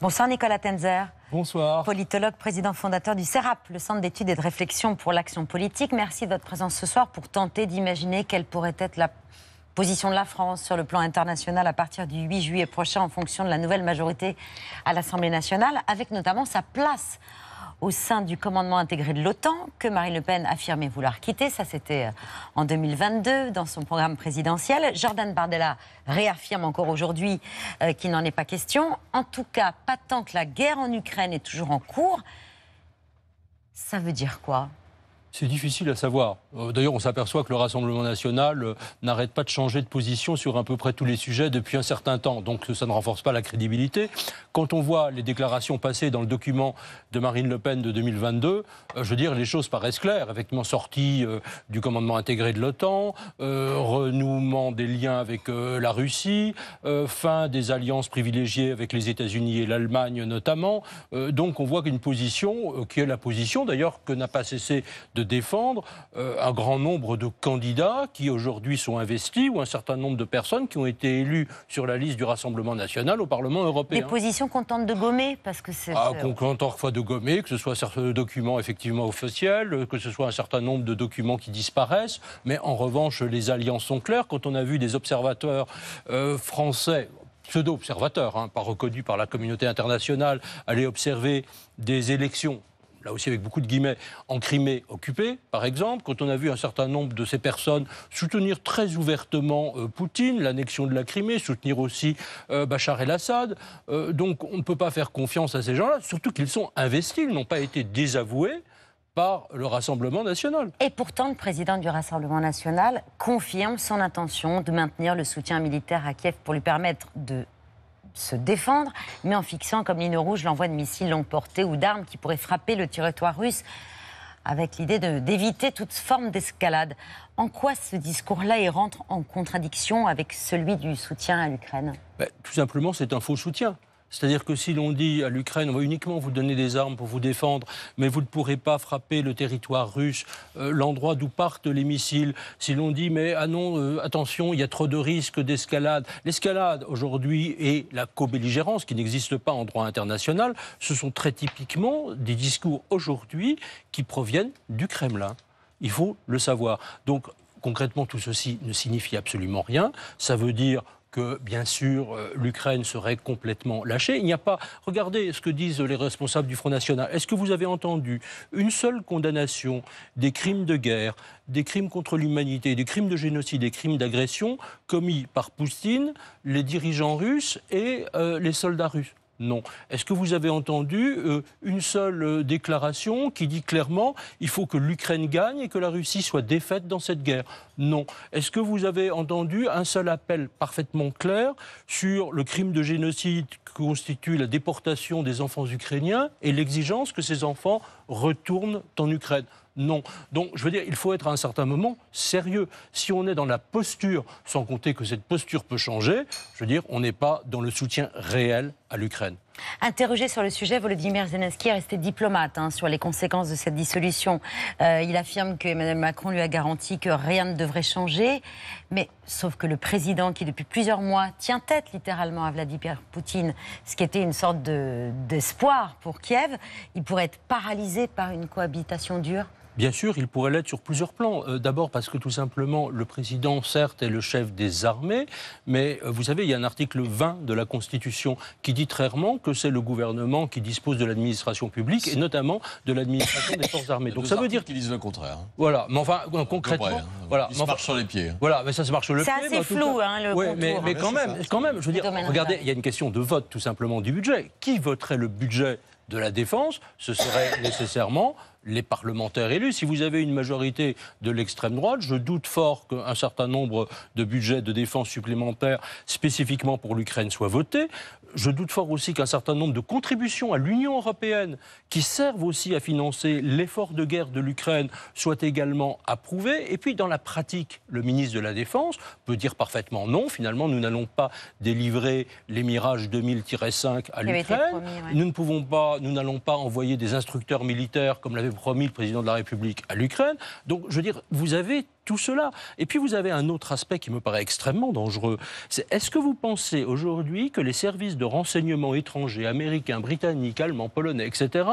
Bonsoir Nicolas Tenzer. Bonsoir. Politologue, président fondateur du CERAP, le Centre d'études et de réflexion pour l'action politique. Merci de votre présence ce soir pour tenter d'imaginer quelle pourrait être la position de la France sur le plan international à partir du 8 juillet prochain en fonction de la nouvelle majorité à l'Assemblée nationale, avec notamment sa place au sein du commandement intégré de l'OTAN, que Marine Le Pen affirmait vouloir quitter. Ça, c'était euh, en 2022 dans son programme présidentiel. Jordan Bardella réaffirme encore aujourd'hui euh, qu'il n'en est pas question. En tout cas, pas tant que la guerre en Ukraine est toujours en cours. Ça veut dire quoi c'est difficile à savoir. Euh, d'ailleurs, on s'aperçoit que le Rassemblement national n'arrête pas de changer de position sur à peu près tous les sujets depuis un certain temps. Donc ça ne renforce pas la crédibilité. Quand on voit les déclarations passées dans le document de Marine Le Pen de 2022, euh, je veux dire, les choses paraissent claires. Effectivement, sortie euh, du commandement intégré de l'OTAN, euh, renouement des liens avec la Russie, fin des alliances privilégiées avec les États-Unis et l'Allemagne notamment. donc on voit qu'une position, qui est la position d'ailleurs que n'a pas cessé de défendre un grand nombre de candidats qui aujourd'hui sont investis ou un certain nombre de personnes qui ont été élues sur la liste du Rassemblement national au Parlement européen qu'on contente de gommer parce que c'est. Ah, qu'on tente parfois de gommer, que ce soit certains documents effectivement officiels, que ce soit un certain nombre de documents qui disparaissent. Mais en revanche, les alliances sont claires. Quand on a vu des observateurs euh, français pseudo-observateurs, hein, pas reconnus par la communauté internationale, aller observer des élections là aussi avec beaucoup de guillemets, en Crimée occupée, par exemple, quand on a vu un certain nombre de ces personnes soutenir très ouvertement euh, Poutine, l'annexion de la Crimée, soutenir aussi euh, Bachar el-Assad. Euh, donc on ne peut pas faire confiance à ces gens-là, surtout qu'ils sont investis, ils n'ont pas été désavoués par le Rassemblement national. Et pourtant, le président du Rassemblement national confirme son intention de maintenir le soutien militaire à Kiev pour lui permettre de se défendre, mais en fixant comme ligne rouge l'envoi de missiles longue portée ou d'armes qui pourraient frapper le territoire russe avec l'idée d'éviter toute forme d'escalade. En quoi ce discours-là rentre en contradiction avec celui du soutien à l'Ukraine bah, Tout simplement, c'est un faux soutien. C'est-à-dire que si l'on dit à l'Ukraine, on va uniquement vous donner des armes pour vous défendre, mais vous ne pourrez pas frapper le territoire russe, euh, l'endroit d'où partent les missiles, si l'on dit, mais ah non, euh, attention, il y a trop de risques d'escalade. L'escalade, aujourd'hui, et la co-belligérance, qui n'existe pas en droit international, ce sont très typiquement des discours aujourd'hui qui proviennent du Kremlin. Il faut le savoir. Donc, concrètement, tout ceci ne signifie absolument rien. Ça veut dire que, bien sûr, euh, l'Ukraine serait complètement lâchée. Il n'y a pas. Regardez ce que disent les responsables du Front National. Est-ce que vous avez entendu une seule condamnation des crimes de guerre, des crimes contre l'humanité, des crimes de génocide, des crimes d'agression commis par Poutine, les dirigeants russes et euh, les soldats russes non. Est-ce que vous avez entendu euh, une seule euh, déclaration qui dit clairement il faut que l'Ukraine gagne et que la Russie soit défaite dans cette guerre Non. Est-ce que vous avez entendu un seul appel parfaitement clair sur le crime de génocide que constitue la déportation des enfants ukrainiens et l'exigence que ces enfants retourne en Ukraine. Non. Donc, je veux dire, il faut être à un certain moment sérieux. Si on est dans la posture, sans compter que cette posture peut changer, je veux dire, on n'est pas dans le soutien réel à l'Ukraine. Interrogé sur le sujet, Volodymyr Zelensky est resté diplomate hein, sur les conséquences de cette dissolution. Euh, il affirme que Emmanuel Macron lui a garanti que rien ne devrait changer. Mais sauf que le président, qui depuis plusieurs mois tient tête littéralement à Vladimir Poutine, ce qui était une sorte d'espoir pour Kiev, il pourrait être paralysé par une cohabitation dure Bien sûr, il pourrait l'être sur plusieurs plans. Euh, d'abord parce que tout simplement, le président, certes, est le chef des armées, mais euh, vous savez, il y a un article 20 de la Constitution qui dit très clairement que c'est le gouvernement qui dispose de l'administration publique et notamment de l'administration des forces armées. Donc ça veut dire qu'ils disent le contraire. Hein. Voilà, mais enfin euh, concrètement, hein. voilà, sur les pieds. Hein. Voilà, mais ça se marche sur le pied. C'est assez flou, le mais, mais, quand même, quand même, je veux dire, regardez, il y a une question de vote tout simplement du budget. Qui voterait le budget de la défense, ce serait nécessairement les parlementaires élus. Si vous avez une majorité de l'extrême droite, je doute fort qu'un certain nombre de budgets de défense supplémentaires spécifiquement pour l'Ukraine soient votés je doute fort aussi qu'un certain nombre de contributions à l'Union européenne, qui servent aussi à financer l'effort de guerre de l'Ukraine, soient également approuvées. Et puis, dans la pratique, le ministre de la Défense peut dire parfaitement non. Finalement, nous n'allons pas délivrer les Mirage 2000-5 à l'Ukraine. Nous ne pouvons pas, nous n'allons pas envoyer des instructeurs militaires, comme l'avait promis le président de la République, à l'Ukraine. Donc, je veux dire, vous avez tout cela. Et puis vous avez un autre aspect qui me paraît extrêmement dangereux. est-ce que vous pensez aujourd'hui que les services de renseignement étrangers, américains, britanniques, allemands, polonais, etc.,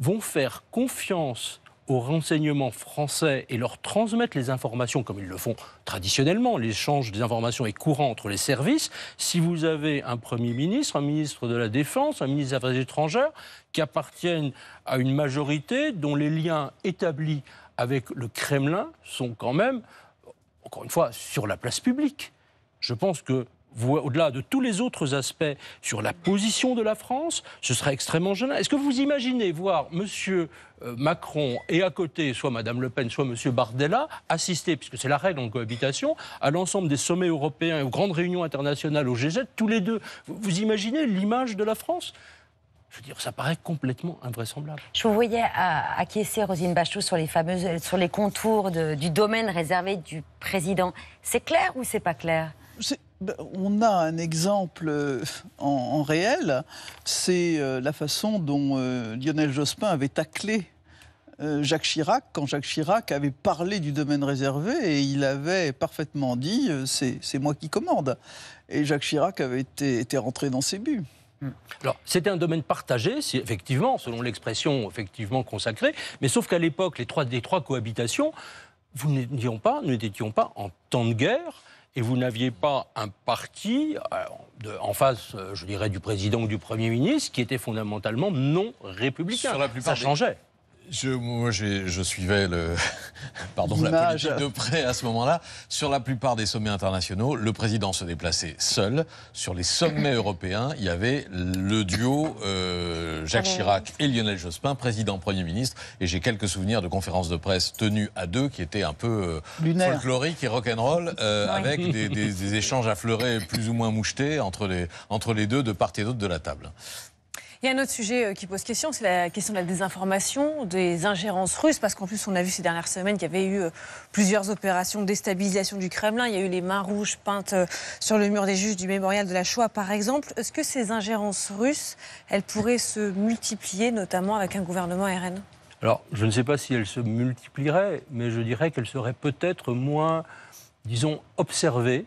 vont faire confiance aux renseignements français et leur transmettre les informations comme ils le font traditionnellement. L'échange des informations est courant entre les services. Si vous avez un Premier ministre, un ministre de la Défense, un ministre des Affaires étrangères qui appartiennent à une majorité dont les liens établis avec le Kremlin sont quand même, encore une fois, sur la place publique. Je pense que au-delà de tous les autres aspects sur la position de la France, ce serait extrêmement gênant. Est-ce que vous imaginez voir M. Macron et à côté, soit Mme Le Pen, soit M. Bardella, assister, puisque c'est la règle en cohabitation, à l'ensemble des sommets européens et aux grandes réunions internationales au G7, tous les deux Vous imaginez l'image de la France je veux dire, ça paraît complètement invraisemblable. Je vous voyais euh, acquiescer, Rosine Bachelot, sur les, fameuses, sur les contours du domaine réservé du président. C'est clair ou c'est pas clair ben, on a un exemple euh, en, réel, c'est euh, la façon dont Lionel Jospin avait taclé Jacques Chirac quand Jacques Chirac avait parlé du domaine réservé et il avait parfaitement dit c'est moi qui commande. Et Jacques Chirac avait été rentré dans ses buts. Mm. Alors, c'était un domaine partagé, effectivement, selon l'expression effectivement consacrée, mais sauf qu'à l'époque, les trois, cohabitations, vous n'étions pas, n'étions pas en temps de guerre, et vous n'aviez pas un parti euh, en face, euh, je dirais, du président ou du premier ministre qui était fondamentalement non républicain. Ça changeait je, moi, je suivais le, pardon, la politique de près à ce moment-là. Sur la plupart des sommets internationaux, le président se déplaçait seul. Sur les sommets européens, il y avait le duo euh, Jacques Chirac et Lionel Jospin, président, Premier ministre. Et j'ai quelques souvenirs de conférences de presse tenues à deux qui étaient un peu euh, folkloriques et rock'n'roll, euh, avec des, des, des échanges affleurés plus ou moins mouchetés entre les, entre les deux de part et d'autre de la table. Il y a un autre sujet euh, qui pose question, c'est la question de la désinformation, des ingérences russes, parce qu'en plus, on a vu ces dernières semaines qu'il y avait eu euh, plusieurs opérations de déstabilisation du Kremlin. Il y a eu les mains rouges peintes euh, sur le mur des juges du mémorial de la Shoah, par exemple. Est-ce que ces ingérences russes, elles pourraient se multiplier, notamment avec un gouvernement RN alors, je ne sais pas si elles se multiplieraient, mais je dirais qu'elles seraient peut-être moins, disons, observées.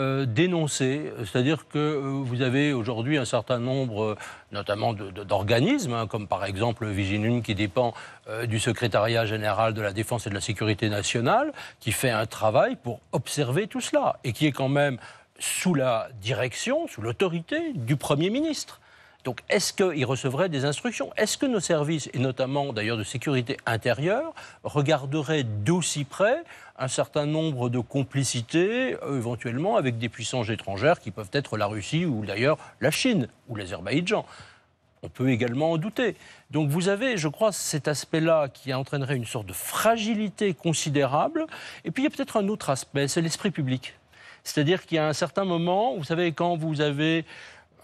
Euh, dénoncer, C'est-à-dire que euh, vous avez aujourd'hui un certain nombre, euh, notamment d'organismes, hein, comme par exemple Viginum qui dépend du secrétariat général de la défense et de la sécurité nationale, qui fait un travail pour observer tout cela et qui est quand même sous la direction, sous l'autorité du Premier ministre. Donc, est-ce qu'ils recevraient des instructions Est-ce que nos services, et notamment d'ailleurs de sécurité intérieure, regarderaient d'aussi près un certain nombre de complicités, euh, éventuellement avec des puissances étrangères qui peuvent être la Russie ou d'ailleurs la Chine ou l'Azerbaïdjan on peut également en douter. Donc vous avez, je crois, cet aspect-là qui entraînerait une sorte de fragilité considérable. Et puis il y a peut-être un autre aspect, c'est l'esprit public. C'est-à-dire qu'il y a un certain moment, vous savez, quand vous avez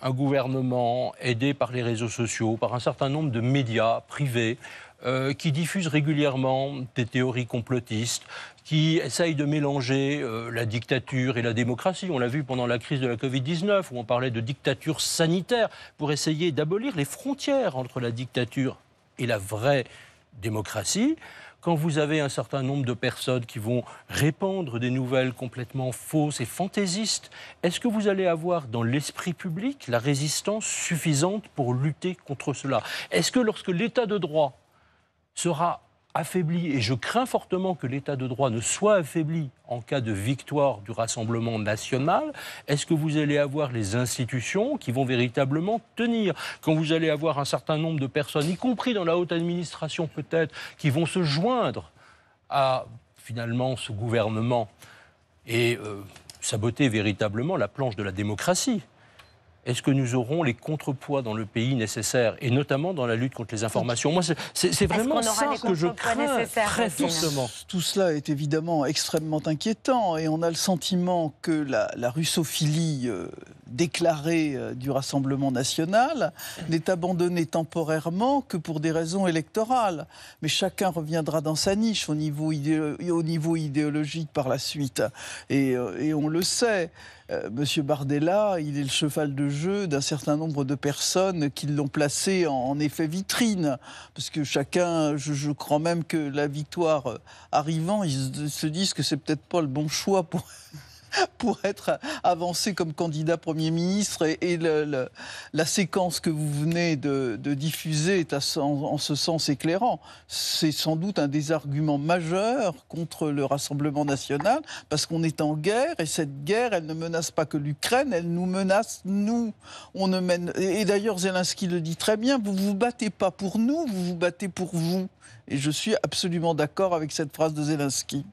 un gouvernement aidé par les réseaux sociaux, par un certain nombre de médias privés, euh, qui diffusent régulièrement des théories complotistes, qui essayent de mélanger euh, la dictature et la démocratie. On l'a vu pendant la crise de la Covid-19, où on parlait de dictature sanitaire, pour essayer d'abolir les frontières entre la dictature et la vraie démocratie quand vous avez un certain nombre de personnes qui vont répandre des nouvelles complètement fausses et fantaisistes, est-ce que vous allez avoir dans l'esprit public la résistance suffisante pour lutter contre cela Est-ce que lorsque l'état de droit sera affaibli, et je crains fortement que l'État de droit ne soit affaibli en cas de victoire du Rassemblement national, est-ce que vous allez avoir les institutions qui vont véritablement tenir Quand vous allez avoir un certain nombre de personnes, y compris dans la haute administration peut-être, qui vont se joindre à finalement ce gouvernement et euh, saboter véritablement la planche de la démocratie est-ce que nous aurons les contrepoids dans le pays nécessaires, et notamment dans la lutte contre les informations Moi, c'est vraiment ça que je crains très fortement. Tout cela est évidemment extrêmement inquiétant, et on a le sentiment que la, russophilie... Euh, déclaré euh, du Rassemblement national n'est abandonné temporairement que pour des raisons électorales. Mais chacun reviendra dans sa niche au niveau, au niveau idéologique par la suite. Et, euh, on le sait. Euh, Monsieur Bardella, il est le cheval de jeu d'un certain nombre de personnes qui l'ont placé en, effet vitrine, parce que chacun, je, je, crois même que la victoire arrivant, ils se disent que c'est peut-être pas le bon choix pour pour être avancé comme candidat Premier ministre. Et, la séquence que vous venez de, diffuser est en, ce sens éclairant. C'est sans doute un des arguments majeurs contre le Rassemblement national, parce qu'on est en guerre, et cette guerre, elle ne menace pas que l'Ukraine, elle nous menace, nous. On ne mène... Et, et d'ailleurs, Zelensky le dit très bien, vous ne vous battez pas pour nous, vous vous battez pour vous. Et je suis absolument d'accord avec cette phrase de Zelensky.